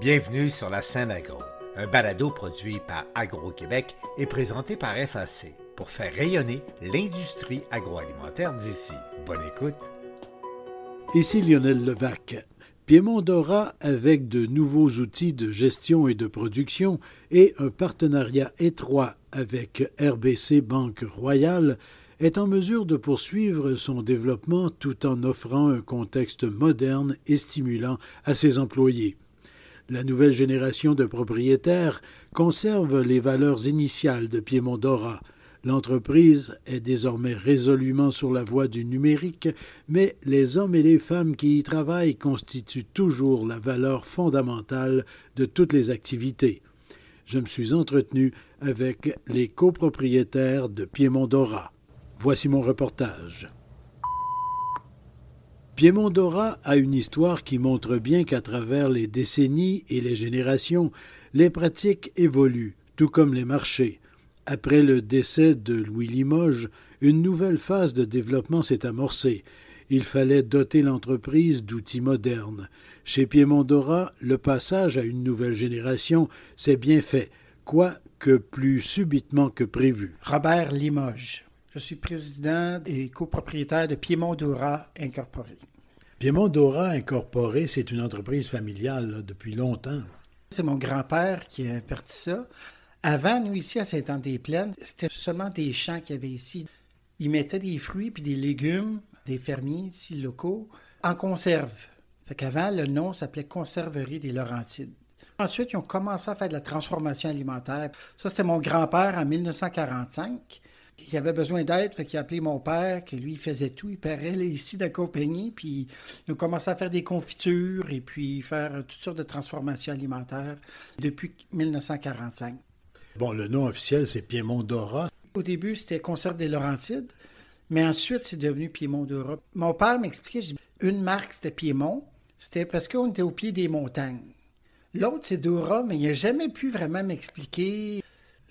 Bienvenue sur la scène agro, un balado produit par Agro-Québec et présenté par FAC pour faire rayonner l'industrie agroalimentaire d'ici. Bonne écoute. Ici Lionel Levac. Piémont Dora, avec de nouveaux outils de gestion et de production et un partenariat étroit avec RBC Banque Royale, est en mesure de poursuivre son développement tout en offrant un contexte moderne et stimulant à ses employés. La nouvelle génération de propriétaires conserve les valeurs initiales de Piémont Dora. L'entreprise est désormais résolument sur la voie du numérique, mais les hommes et les femmes qui y travaillent constituent toujours la valeur fondamentale de toutes les activités. Je me suis entretenu avec les copropriétaires de Piémont Dora. Voici mon reportage. Piemondora a une histoire qui montre bien qu'à travers les décennies et les générations, les pratiques évoluent, tout comme les marchés. Après le décès de Louis Limoges, une nouvelle phase de développement s'est amorcée. Il fallait doter l'entreprise d'outils modernes. Chez Piemondora, le passage à une nouvelle génération s'est bien fait, quoique plus subitement que prévu. Robert Limoges. Je suis président et copropriétaire de Piemondora Incorporated. Piémont Dora Incorporé, c'est une entreprise familiale depuis longtemps. C'est mon grand-père qui a parti ça. Avant, nous, ici, à Saint-Anne-des-Plaines, c'était seulement des champs qu'il y avait ici. Ils mettaient des fruits puis des légumes des fermiers ici locaux en conserve. Fait qu'avant, le nom s'appelait Conserverie des Laurentides. Ensuite, ils ont commencé à faire de la transformation alimentaire. Ça, c'était mon grand-père en 1945 il avait besoin d'aide, fait qu'il a appelé mon père, que lui, faisait tout. Il paraît ici de compagnie, puis nous commençons à faire des confitures et puis faire toutes sortes de transformations alimentaires depuis 1945. Bon, le nom officiel, c'est Piémont Dora. Au début, c'était Conserve des Laurentides, mais ensuite, c'est devenu Piémont Dora. Mon père m'expliquait, une marque, c'était Piémont, c'était parce qu'on était au pied des montagnes. L'autre, c'est Dora, mais il n'a jamais pu vraiment m'expliquer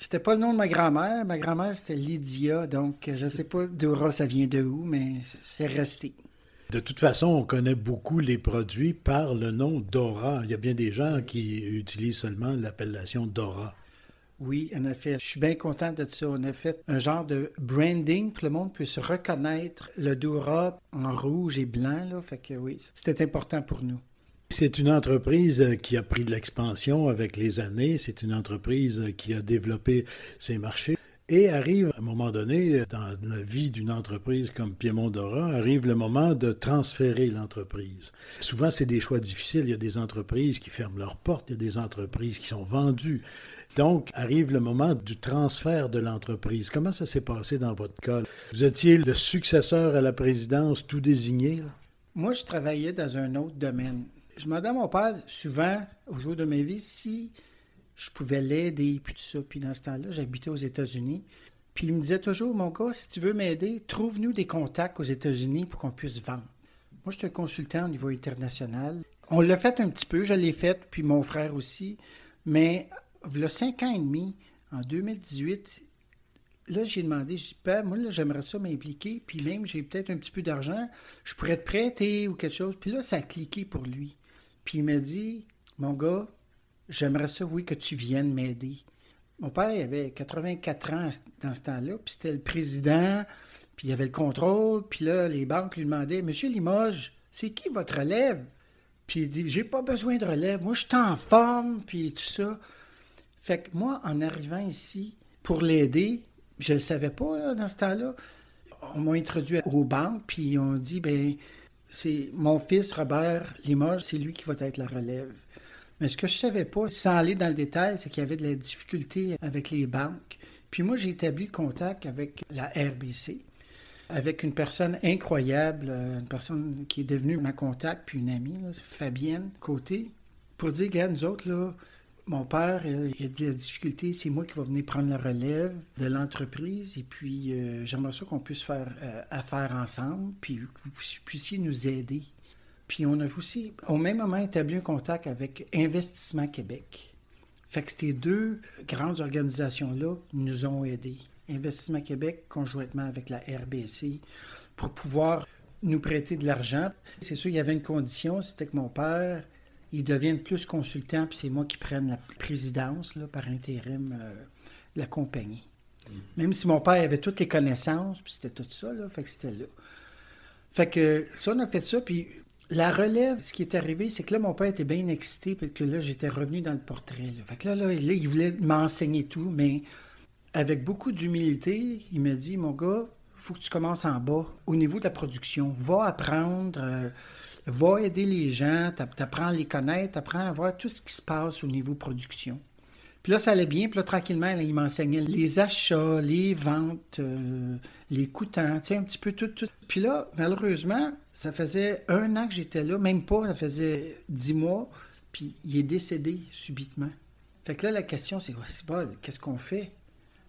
c'était pas le nom de ma grand-mère. Ma grand-mère, c'était Lydia. Donc, je sais pas Dora, ça vient de où, mais c'est resté. De toute façon, on connaît beaucoup les produits par le nom Dora. Il y a bien des gens qui utilisent seulement l'appellation Dora. Oui, en effet. Je suis bien content de ça. On a fait un genre de branding pour que le monde puisse reconnaître le Dora en rouge et blanc. Là. Fait que oui, c'était important pour nous. C'est une entreprise qui a pris de l'expansion avec les années, c'est une entreprise qui a développé ses marchés. Et arrive à un moment donné, dans la vie d'une entreprise comme Piémont Dora, arrive le moment de transférer l'entreprise. Souvent, c'est des choix difficiles. Il y a des entreprises qui ferment leurs portes, il y a des entreprises qui sont vendues. Donc, arrive le moment du transfert de l'entreprise. Comment ça s'est passé dans votre cas? Vous étiez le successeur à la présidence tout désigné? Moi, je travaillais dans un autre domaine. Je me à mon père souvent, au jour de ma vie, si je pouvais l'aider, puis tout ça. Puis dans ce temps-là, j'habitais aux États-Unis. Puis il me disait toujours, mon gars, si tu veux m'aider, trouve-nous des contacts aux États-Unis pour qu'on puisse vendre. Moi, je suis un consultant au niveau international. On l'a fait un petit peu, je l'ai fait, puis mon frère aussi. Mais il y a cinq ans et demi, en 2018, là, j'ai demandé, je dit, « Père, moi, là, j'aimerais ça m'impliquer, puis même, j'ai peut-être un petit peu d'argent, je pourrais te prêter ou quelque chose. Puis là, ça a cliqué pour lui. Puis il m'a dit, mon gars, j'aimerais ça, oui, que tu viennes m'aider. Mon père, il avait 84 ans dans ce temps-là, puis c'était le président, puis il avait le contrôle, puis là, les banques lui demandaient, Monsieur Limoges, c'est qui votre relève? Puis il dit, j'ai pas besoin de relève, moi, je suis en forme, puis tout ça. Fait que moi, en arrivant ici, pour l'aider, je ne le savais pas dans ce temps-là. On m'a introduit aux banques, puis on dit ben c'est mon fils Robert Limoges, c'est lui qui va être la relève. Mais ce que je ne savais pas, sans aller dans le détail, c'est qu'il y avait de la difficulté avec les banques. Puis moi, j'ai établi le contact avec la RBC, avec une personne incroyable, euh, une personne qui est devenue ma contact, puis une amie, Fabienne Côté, pour dire, regarde, nous autres, là, mon père, il, a de la difficulté, c'est moi qui vais venir prendre la relève de l'entreprise et puis euh, j'aimerais ça qu'on puisse faire euh, affaire ensemble, puis que vous puissiez nous aider. Puis on a aussi, au même moment, établi un contact avec Investissement Québec. Fait que ces deux grandes organisations-là nous ont aidés. Investissement Québec conjointement avec la RBC pour pouvoir nous prêter de l'argent. C'est sûr, il y avait une condition, c'était que mon père ils deviennent plus consultants, puis c'est moi qui prenne la présidence là, par intérim euh, la compagnie. Mm. Même si mon père avait toutes les connaissances, puis c'était tout ça, là, fait que c'était là. Fait que ça, on a fait ça, puis la relève, ce qui est arrivé, c'est que là, mon père était bien excité, puis que là, j'étais revenu dans le portrait. Là. Fait que là, il voulait m'enseigner tout, mais avec beaucoup d'humilité, il m'a dit, mon gars, faut que tu commences en bas, au niveau de la production. Va apprendre... Euh, va aider les gens, t'apprends à les connaître, t'apprends à voir tout ce qui se passe au niveau production. Puis là, ça allait bien. Puis là, tranquillement, il m'enseignait les achats, les ventes, euh, les coûtants, tu un petit peu tout, tout. Puis là, malheureusement, ça faisait un an que j'étais là, même pas, ça faisait dix mois. Puis il est décédé subitement. Fait que là, la question, c'est, oh, c'est qu'est-ce qu'on fait?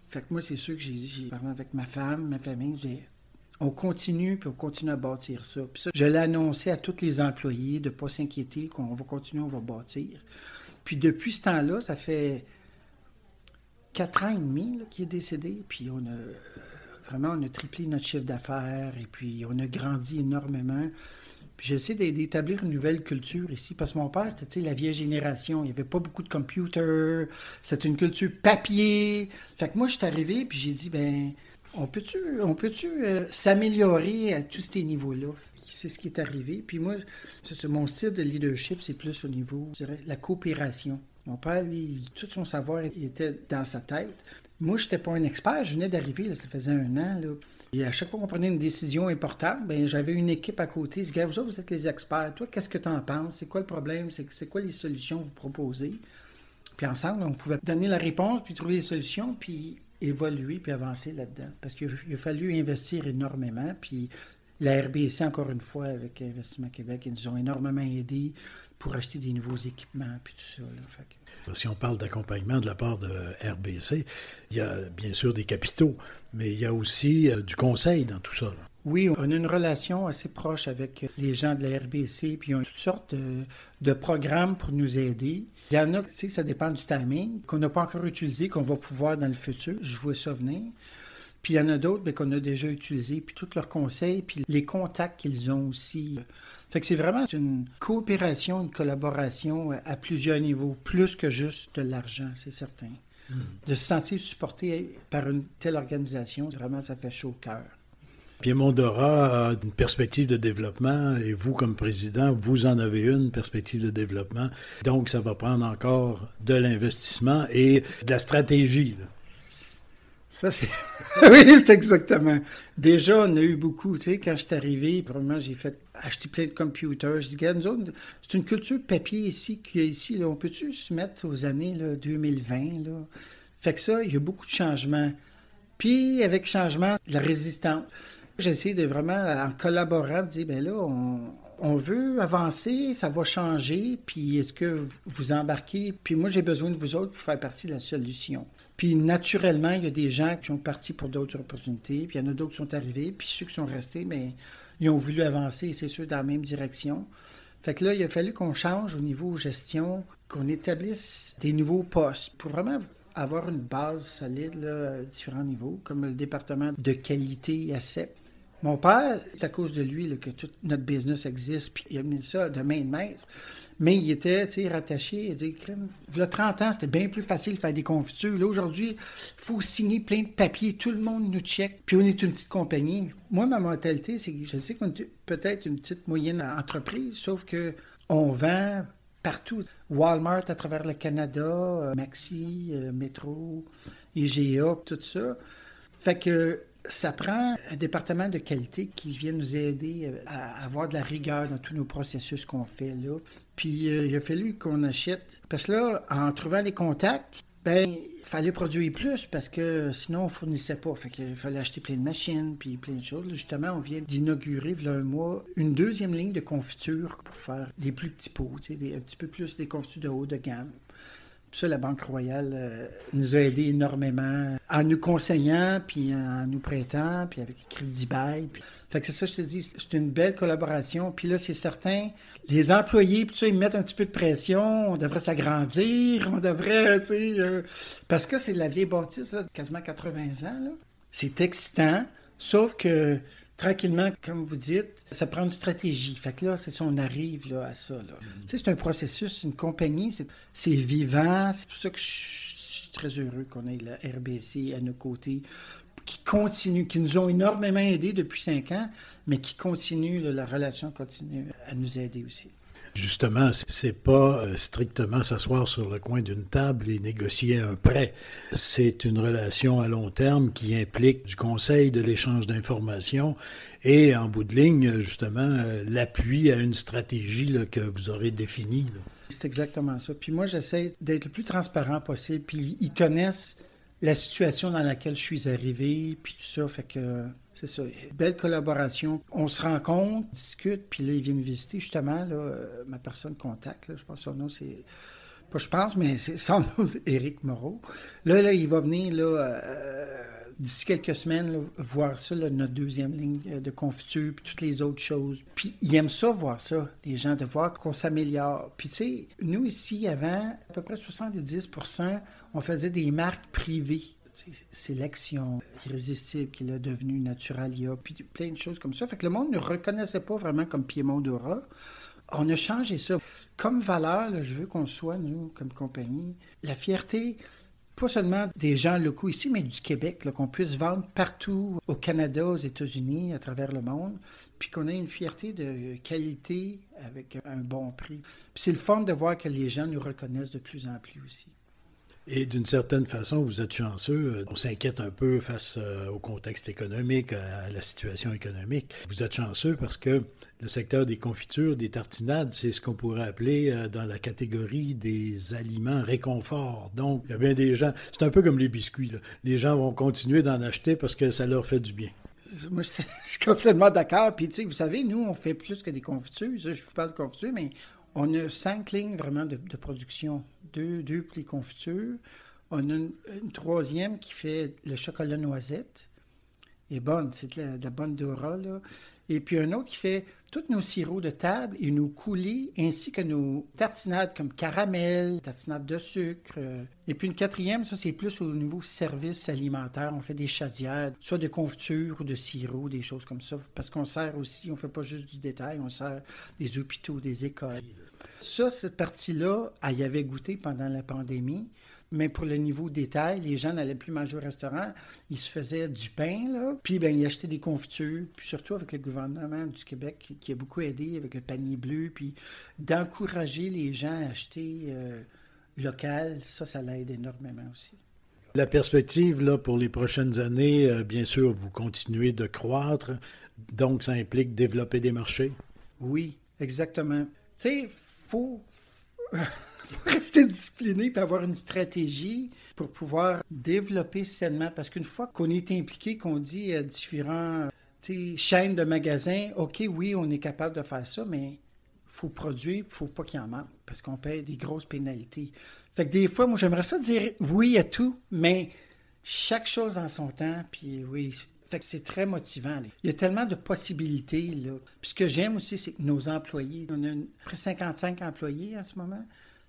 Fait que moi, c'est sûr que j'ai, j'ai parlé avec ma femme, ma famille, j'ai on continue, puis on continue à bâtir ça. Puis ça, je l'ai annoncé à tous les employés de ne pas s'inquiéter, qu'on va continuer, on va bâtir. Puis depuis ce temps-là, ça fait quatre ans et demi qu'il est décédé, puis on a vraiment on a triplé notre chiffre d'affaires, et puis on a grandi énormément. Puis j'essaie d'établir une nouvelle culture ici, parce que mon père, c'était la vieille génération, il n'y avait pas beaucoup de computers, c'était une culture papier. Fait que moi, je suis arrivé, puis j'ai dit, ben on peut-tu on peut-tu euh, s'améliorer à tous ces niveaux-là? C'est ce qui est arrivé. Puis moi, mon style de leadership, c'est plus au niveau, de la coopération. Mon père, lui, tout son savoir était dans sa tête. Moi, je n'étais pas un expert, je venais d'arriver, ça faisait un an. Là. Et à chaque fois qu'on prenait une décision importante, ben, j'avais une équipe à côté. Je vous autres, vous êtes les experts. Toi, qu'est-ce que tu en penses? C'est quoi le problème? C'est, c'est quoi les solutions que vous proposez? Puis ensemble, on pouvait donner la réponse, puis trouver les solutions. Puis évoluer puis avancer là-dedans. Parce qu'il a fallu investir énormément. Puis la RBC, encore une fois, avec Investissement Québec, ils nous ont énormément aidés pour acheter des nouveaux équipements, puis tout ça. Là. Si on parle d'accompagnement de la part de RBC, il y a bien sûr des capitaux, mais il y a aussi euh, du conseil dans tout ça. Oui, on a une relation assez proche avec les gens de la RBC, puis ils ont toutes sortes de, programmes pour nous aider. Il y en a, tu sais, ça dépend du timing, qu'on n'a pas encore utilisé, qu'on va pouvoir dans le futur, je vous ça venir. Puis il y en a d'autres mais qu'on a déjà utilisés, puis tous leurs conseils, puis les contacts qu'ils ont aussi. Fait que c'est vraiment une coopération, une collaboration euh, à plusieurs niveaux, plus que juste de l'argent, c'est certain. Hmm. De se sentir supporté par une telle organisation, vraiment, ça fait chaud au cœur. Piedmont-Dora a une perspective de développement et vous, comme président, vous en avez une perspective de développement. Donc, ça va prendre encore de l'investissement et de la stratégie. Ça, c'est. oui, c'est exactement. Déjà, on a eu beaucoup. Tu sais, quand je suis arrivé, probablement, j'ai fait acheter plein de computers. Je dis, c'est une culture papier ici qu'il y a ici. On peut-tu se mettre aux années 2020? Fait que ça, il y a beaucoup de changements. Puis, avec changement, la résistance. J'essaie de vraiment, en collaborant, de dire, ben là, on, veut avancer, ça va changer, puis est-ce que vous embarquez? Puis moi, j'ai besoin de vous autres pour faire partie de la solution. Puis naturellement, il y a des gens qui sont partis pour d'autres opportunités, puis il y en a d'autres qui sont arrivés, puis ceux qui sont restés, mais ils ont voulu avancer, c'est sûr, dans la même direction. Fait que là, il a fallu qu'on change au niveau gestion, qu'on établisse des nouveaux postes pour vraiment avoir une base solide à différents niveaux, comme le département de qualité ACEP, mon père, c'est à cause de lui que tout notre business existe, puis il a mis ça de main de maître. Mais il était rattaché, il dit, il y a 30 ans, c'était bien plus facile de faire des confitures. Là, aujourd'hui, il faut signer plein de papiers, tout le monde nous check, puis on est une petite compagnie. Moi, ma mentalité, c'est que je sais qu'on est peut-être une petite moyenne entreprise, sauf que on vend partout. Walmart à travers le Canada, euh, Maxi, euh, Metro, IGA, tout ça. Fait que ça prend un département de qualité qui vient nous aider euh, à avoir de la rigueur dans tous nos processus qu'on fait là. Puis euh, il a fallu qu'on achète parce que là, en trouvant les contacts, ben il fallait produire plus parce que sinon on ne fournissait pas. Fait qu'il fallait acheter plein de machines puis plein de choses. Justement, on vient d'inaugurer il y a un mois une deuxième ligne de confiture pour faire des plus petits pots, un petit peu plus des confitures de haut de gamme. Ça, la Banque royale euh, nous a aidés énormément en nous conseillant, puis en nous prêtant, puis avec crédit bail. Fait que c'est ça, je te dis, c'est une belle collaboration. Puis là, c'est certain, les employés, puis ça, ils mettent un petit peu de pression. On devrait s'agrandir, on devrait, tu sais... Euh, parce que c'est de la vieille bâtisse, quasiment 80 ans, là. C'est excitant, sauf que tranquillement, comme vous dites, ça prend une stratégie. Fait que là, c'est ça, on arrive là, à ça. Mm-hmm. c'est un processus, une compagnie, c'est vivant. C'est pour ça que je suis très heureux qu'on ait la RBC à nos côtés, qui continue, qui nous ont énormément aidés depuis cinq ans, mais qui continue, la relation continue à nous aider aussi. Justement, c'est pas euh, strictement s'asseoir sur le coin d'une table et négocier un prêt. C'est une relation à long terme qui implique du conseil, de l'échange d'informations et, en bout de ligne, justement, euh, l'appui à une stratégie que vous aurez définie. C'est exactement ça. Puis moi, j'essaie d'être le plus transparent possible. Puis ils connaissent la situation dans laquelle je suis arrivé, puis tout ça. Fait que c'est ça. Belle collaboration. On se rencontre, discute, puis là, ils viennent visiter justement là, euh, ma personne contact. Là, je pense son nom, c'est. Pas je pense, mais c'est son nom, Éric Moreau. Là, là, il va venir là. Euh, d'ici quelques semaines, voir ça, notre deuxième ligne euh, de confiture, puis toutes les autres choses. Puis ils aiment ça, voir ça, les gens, de voir qu'on s'améliore. Puis tu sais, nous ici, avant, à peu près 70 on faisait des marques privées. C'est l'action irrésistible qui est devenue Naturalia, puis plein de choses comme ça. Fait que le monde ne reconnaissait pas vraiment comme Piedmont d'Aura. On a changé ça. Comme valeur, je veux qu'on soit, nous, comme compagnie, la fierté pas seulement des gens locaux ici, mais du Québec, qu'on puisse vendre partout au Canada, aux États-Unis, à travers le monde, puis qu'on ait une fierté de qualité avec un bon prix. Puis c'est le fun de voir que les gens nous reconnaissent de plus en plus aussi. Et d'une certaine façon, vous êtes chanceux. On s'inquiète un peu face euh, au contexte économique, à la situation économique. Vous êtes chanceux parce que le secteur des confitures, des tartinades, c'est ce qu'on pourrait appeler euh, dans la catégorie des aliments réconfort. Donc, il y a bien des gens, c'est un peu comme les biscuits. Là. Les gens vont continuer d'en acheter parce que ça leur fait du bien. Moi, je suis complètement d'accord. Puis, tu sais, vous savez, nous, on fait plus que des confitures. Je vous parle de confitures, mais on a cinq lignes vraiment de, production, deux, deux plis confitures. On a une, troisième qui fait le chocolat noisette. Et bonne, c'est de la, de bonne Là. Et puis un autre qui fait tous nos sirops de table et nos coulées, ainsi que nos tartinades comme caramel, tartinades de sucre. Euh. Et puis une quatrième, ça c'est plus au niveau service alimentaire. On fait des chaudières, soit de confiture ou de sirop, des choses comme ça. Parce qu'on sert aussi, on ne fait pas juste du détail, on sert des hôpitaux, des écoles. Ça, cette partie-là, elle y avait goûté pendant la pandémie mais pour le niveau détail, les gens n'allaient plus manger au restaurant. Ils se faisaient du pain, là. Puis, ben, ils achetaient des confitures. Puis, surtout avec le gouvernement du Québec qui, a beaucoup aidé avec le panier bleu. Puis, d'encourager les gens à acheter euh, local, ça, ça l'aide énormément aussi. La perspective là, pour les prochaines années, euh, bien sûr, vous continuez de croître, donc ça implique développer des marchés. Oui, exactement. Tu sais, faut faut rester discipliné et avoir une stratégie pour pouvoir développer sainement. Parce qu'une fois qu'on est impliqué, qu'on dit à différents chaînes de magasins, OK, oui, on est capable de faire ça, mais faut produire, faut pas qu'il en manque, parce qu'on paye des grosses pénalités. Fait que des fois, moi, j'aimerais ça dire oui à tout, mais chaque chose en son temps, puis oui. Fait que c'est très motivant. Il y a tellement de possibilités. Là. ce que j'aime aussi, c'est que nos employés, on a près près 55 employés en ce moment,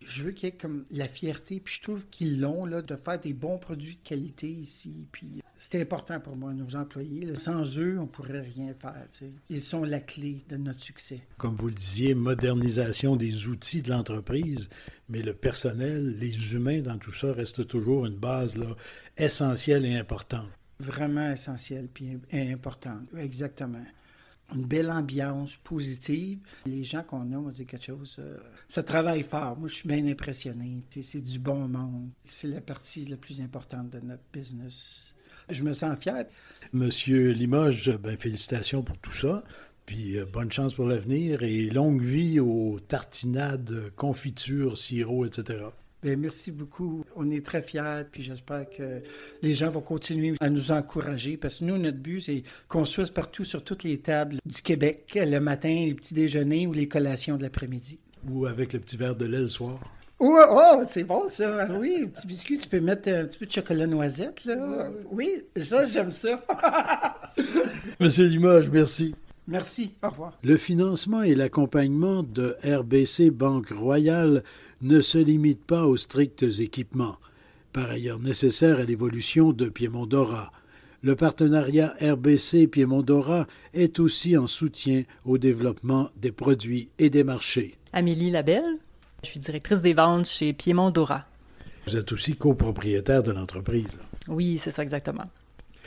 je veux qu'il y ait comme la fierté, puis je trouve qu'ils l'ont, là, de faire des bons produits de qualité ici, puis euh, c'est important pour moi, nos employés. Sans eux, on pourrait rien faire. Ils sont la clé de notre succès. Comme vous le disiez, modernisation des outils de l'entreprise, mais le personnel, les humains dans tout ça restent toujours une base là, essentielle et importante. Vraiment essentielle et importante, exactement une belle ambiance positive. Les gens qu'on a, on dit quelque chose. Euh, ça travaille fort. Moi, je suis bien impressionné. C'est du bon monde. C'est la partie la plus importante de notre business. Je me sens fier. Monsieur Limoges, ben, félicitations pour tout ça. Puis euh, bonne chance pour l'avenir et longue vie aux tartinades, confitures, sirops, etc. Ben, merci beaucoup. On est très fiers, puis j'espère que les gens vont continuer à nous encourager parce que nous, notre but, c'est qu'on soit partout sur toutes les tables du Québec le matin, les petits déjeuners ou les collations de l'après-midi. Ou avec le petit verre de lait le soir. Oh, oh c'est bon ça. Oui, un petit biscuit, tu peux mettre un petit peu de chocolat noisette. Là. Oui, ça, j'aime ça. Monsieur Limoges, merci. Merci, au revoir. Le financement et l'accompagnement de RBC Banque Royale ne se limite pas aux stricts équipements, par ailleurs nécessaires à l'évolution de Piémont-Dora. Le partenariat RBC Piémont-Dora est aussi en soutien au développement des produits et des marchés. Amélie Labelle, je suis directrice des ventes chez Piémont-Dora. Vous êtes aussi copropriétaire de l'entreprise. Oui, c'est ça exactement.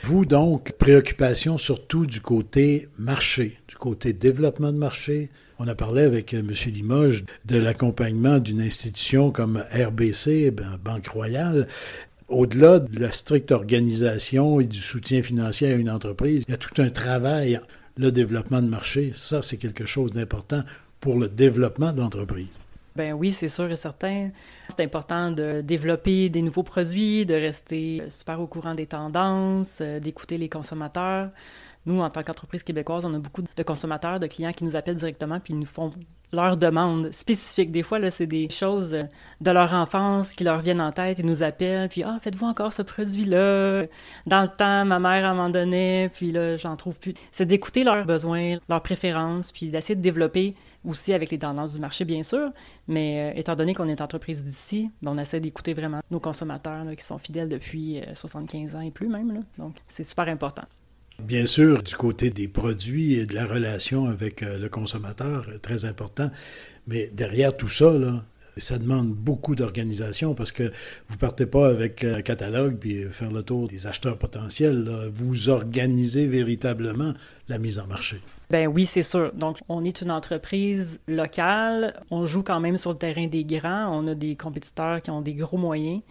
Vous donc, préoccupation surtout du côté marché, du côté développement de marché, on a parlé avec euh, M. Limoges de l'accompagnement d'une institution comme RBC, ben, Banque Royale. Au-delà de la stricte organisation et du soutien financier à une entreprise, il y a tout un travail. Le développement de marché, ça, c'est quelque chose d'important pour le développement de l'entreprise. Ben oui, c'est sûr et certain. C'est important de développer des nouveaux produits, de rester euh, super au courant des tendances, euh, d'écouter les consommateurs. Nous, en tant qu'entreprise québécoise, on a beaucoup de consommateurs, de clients qui nous appellent directement puis ils nous font leurs demandes spécifiques. Des fois, là, c'est des choses de leur enfance qui leur viennent en tête. Ils nous appellent, puis « Ah, faites-vous encore ce produit-là? » Dans le temps, ma mère m'en donnait, puis là, j'en trouve plus. C'est d'écouter leurs besoins, leurs préférences, puis d'essayer de développer aussi avec les tendances du marché, bien sûr. Mais euh, étant donné qu'on est entreprise d'ici, ben, on essaie d'écouter vraiment nos consommateurs qui sont fidèles depuis 75 euh, ans et plus même. Donc, c'est super important. Bien sûr, du côté des produits et de la relation avec euh, le consommateur, euh, très important. Mais derrière tout ça, ça demande beaucoup d'organisation parce que vous partez pas avec euh, un catalogue puis faire le tour des acheteurs potentiels. Vous organisez véritablement la mise en marché. Ben oui, c'est sûr. Donc, on est une entreprise locale. On joue quand même sur le terrain des grands. On a des compétiteurs qui ont des gros moyens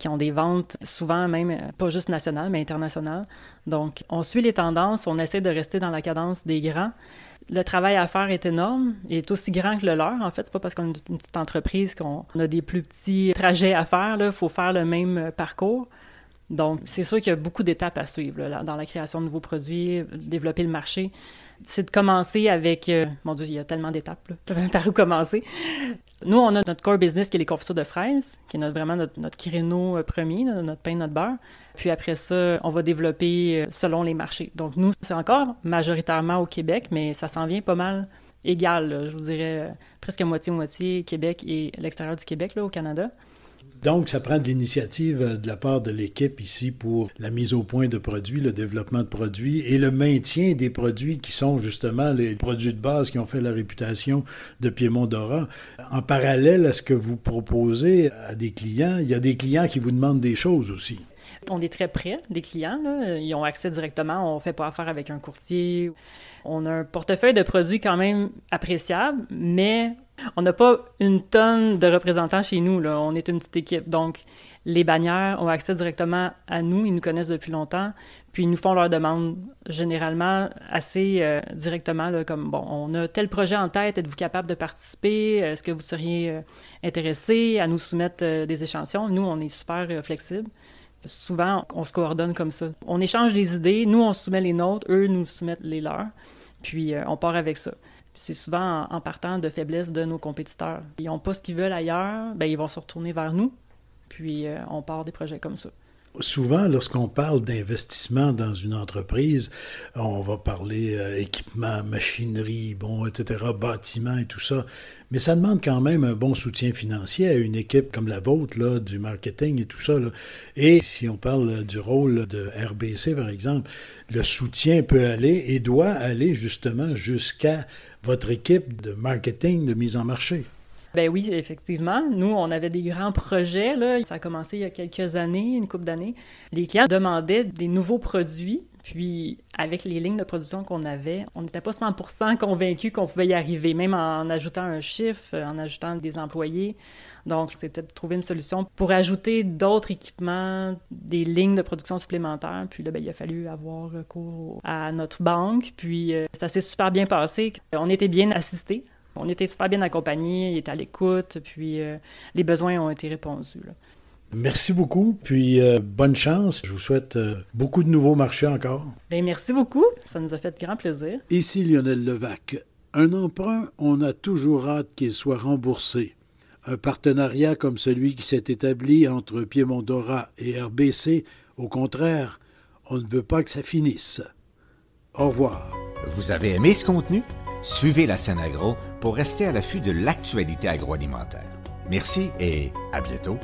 qui ont des ventes souvent même euh, pas juste nationales, mais internationales. Donc, on suit les tendances, on essaie de rester dans la cadence des grands. Le travail à faire est énorme. Il est aussi grand que le leur. En fait, c'est pas parce qu'on est une petite entreprise qu'on a des plus petits trajets à faire. Il faut faire le même parcours. Donc, c'est sûr qu'il y a beaucoup d'étapes à suivre dans la création de nouveaux produits, développer le marché. C'est de commencer avec... Euh, mon Dieu, il y a tellement d'étapes, par où commencer. Nous, on a notre core business qui est les confitures de fraises, qui est vraiment notre, créneau euh, premier, notre pain, notre beurre. Puis après ça, on va développer euh, selon les marchés. Donc, nous, c'est encore majoritairement au Québec, mais ça s'en vient pas mal égal, je vous dirais presque moitié-moitié Québec et l'extérieur du Québec là, au Canada. Donc, ça prend de l'initiative euh, de la part de l'équipe ici pour la mise au point de produits, le développement de produits et le maintien des produits qui sont justement les produits de base qui ont fait la réputation de Piémont doran En parallèle à ce que vous proposez à des clients, il y a des clients qui vous demandent des choses aussi. On est très près des clients. Ils ont accès directement. On fait pas affaire avec un courtier. On a un portefeuille de produits quand même appréciable, mais on n'a pas une tonne de représentants chez nous. On est une petite équipe. Donc, les bannières ont accès directement à nous. Ils nous connaissent depuis longtemps. Puis, ils nous font leurs demandes généralement assez euh, directement. comme, bon, on a tel projet en tête. Êtes-vous capable de participer? Est-ce que vous seriez euh, intéressé à nous soumettre euh, des échantillons? Nous, on est super flexible souvent, on se coordonne comme ça. On échange des idées, nous, on soumet les nôtres, eux nous soumettent les leurs, puis euh, on part avec ça. C'est souvent en, partant de faiblesse de nos compétiteurs. Ils n'ont pas ce qu'ils veulent ailleurs, ben, ils vont se retourner vers nous, puis euh, on part des projets comme ça. Souvent, lorsqu'on parle d'investissement dans une entreprise, on va parler euh, équipement, machinerie, bon, etc., bâtiment et tout ça. Mais ça demande quand même un bon soutien financier à une équipe comme la vôtre, du marketing et tout ça. Et si on parle euh, du rôle de RBC, par exemple, le soutien peut aller et doit aller justement jusqu'à votre équipe de marketing de mise en marché. Ben oui, effectivement. Nous, on avait des grands projets. Là. Ça a commencé il y a quelques années, une couple d'années. Les clients demandaient des nouveaux produits. Puis, avec les lignes de production qu'on avait, on n'était pas 100% convaincus qu'on pouvait y arriver, même en ajoutant un chiffre, en ajoutant des employés. Donc, c'était de trouver une solution pour ajouter d'autres équipements, des lignes de production supplémentaires. Puis là, ben, il a fallu avoir recours à notre banque. Puis, euh, ça s'est super bien passé. On était bien assistés on était super bien accompagnés, il était à l'écoute, puis euh, les besoins ont été répondus. Merci beaucoup, puis euh, bonne chance. Je vous souhaite euh, beaucoup de nouveaux marchés encore. Bien, merci beaucoup, ça nous a fait grand plaisir. Ici Lionel Levac. Un emprunt, on a toujours hâte qu'il soit remboursé. Un partenariat comme celui qui s'est établi entre Piedmont-Dora et RBC, au contraire, on ne veut pas que ça finisse. Au revoir. Vous avez aimé ce contenu? Suivez la scène agro pour rester à l'affût de l'actualité agroalimentaire. Merci et à bientôt.